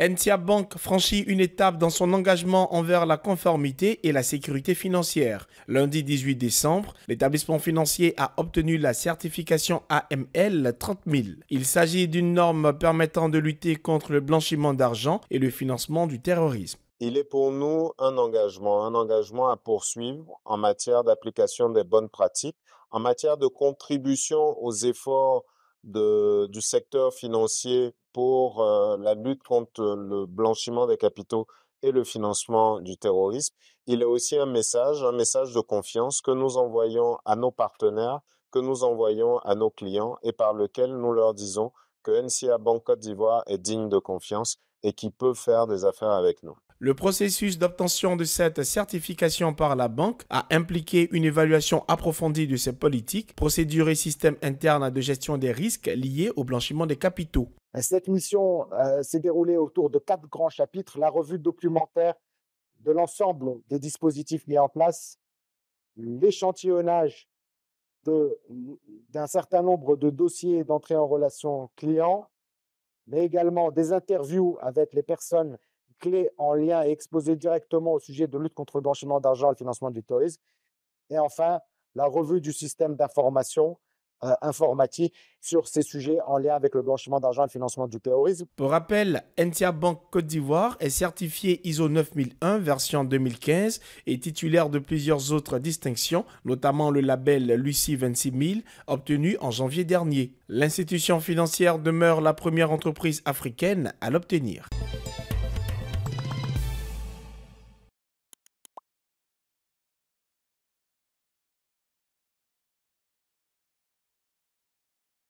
NTIA Bank franchit une étape dans son engagement envers la conformité et la sécurité financière. Lundi 18 décembre, l'établissement financier a obtenu la certification AML 30 000. Il s'agit d'une norme permettant de lutter contre le blanchiment d'argent et le financement du terrorisme. Il est pour nous un engagement, un engagement à poursuivre en matière d'application des bonnes pratiques, en matière de contribution aux efforts du secteur financier pour euh, la lutte contre le blanchiment des capitaux et le financement du terrorisme. Il est aussi un message, un message de confiance que nous envoyons à nos partenaires, que nous envoyons à nos clients et par lequel nous leur disons que NCA Banque Côte d'Ivoire est digne de confiance et qui peut faire des affaires avec nous. Le processus d'obtention de cette certification par la banque a impliqué une évaluation approfondie de ses politiques, procédures et systèmes internes de gestion des risques liés au blanchiment des capitaux. Cette mission euh, s'est déroulée autour de quatre grands chapitres, la revue documentaire de l'ensemble des dispositifs mis en place, l'échantillonnage d'un certain nombre de dossiers d'entrée en relation client, mais également des interviews avec les personnes clés en lien et exposées directement au sujet de lutte contre le blanchiment d'argent et le financement du terrorisme. Et enfin, la revue du système d'information euh, informatique sur ces sujets en lien avec le blanchiment d'argent et le financement du terrorisme. Pour rappel, NTIA Banque Côte d'Ivoire est certifiée ISO 9001 version 2015 et titulaire de plusieurs autres distinctions, notamment le label Lucie 26000 obtenu en janvier dernier. L'institution financière demeure la première entreprise africaine à l'obtenir.